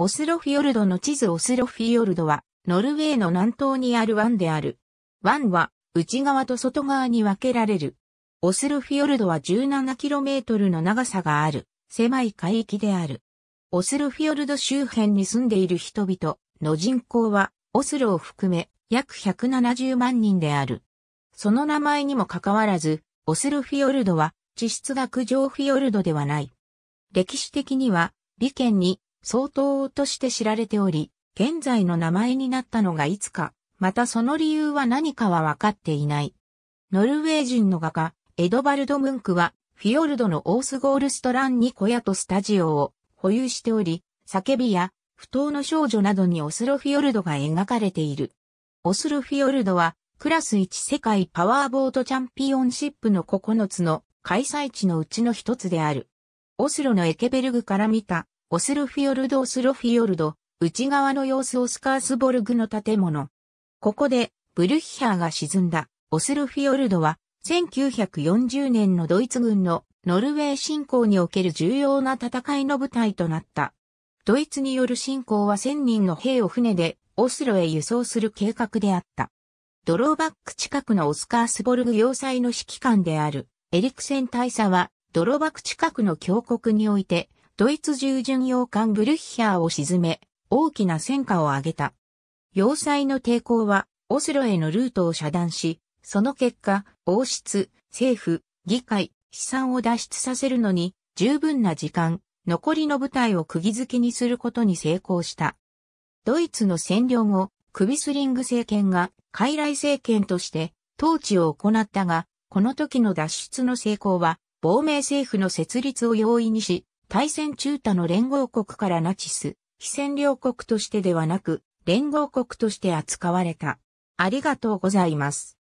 オスロフィヨルドの地図オスロフィヨルドは、ノルウェーの南東にある湾である。湾は、内側と外側に分けられる。オスロフィヨルドは 17km の長さがある、狭い海域である。オスロフィヨルド周辺に住んでいる人々の人口は、オスロを含め、約170万人である。その名前にもかかわらず、オスロフィヨルドは、地質学上フィヨルドではない。歴史的には、利県に相当として知られており、現在の名前になったのがいつか、またその理由は何かは分かっていない。ノルウェー人の画家、エドバルド・ムンクは、フィヨルドのオースゴールストランに小屋とスタジオを保有しており、叫びや不当の少女などにオスロフィヨルドが描かれている。オスロフィヨルドは、クラス1世界パワーボートチャンピオンシップの9つの開催地のうちの一つである。オスロのエケベルグから見たオスルフィヨルド・オスロフィヨルド、内側の様子オスカースボルグの建物。ここで、ブルヒハーが沈んだ、オスルフィヨルドは、1940年のドイツ軍のノルウェー侵攻における重要な戦いの舞台となった。ドイツによる侵攻は1000人の兵を船でオスロへ輸送する計画であった。ドローバック近くのオスカースボルグ要塞の指揮官であるエリクセン大佐はドローバック近くの峡谷においてドイツ従巡洋艦ブルッヒャーを沈め、大きな戦果を上げた。要塞の抵抗は、オスロへのルートを遮断し、その結果、王室、政府、議会、資産を脱出させるのに、十分な時間、残りの部隊を釘付けにすることに成功した。ドイツの占領後、クビスリング政権が、傀儡政権として、統治を行ったが、この時の脱出の成功は、亡命政府の設立を容易にし、大戦中他の連合国からナチス、非占領国としてではなく、連合国として扱われた。ありがとうございます。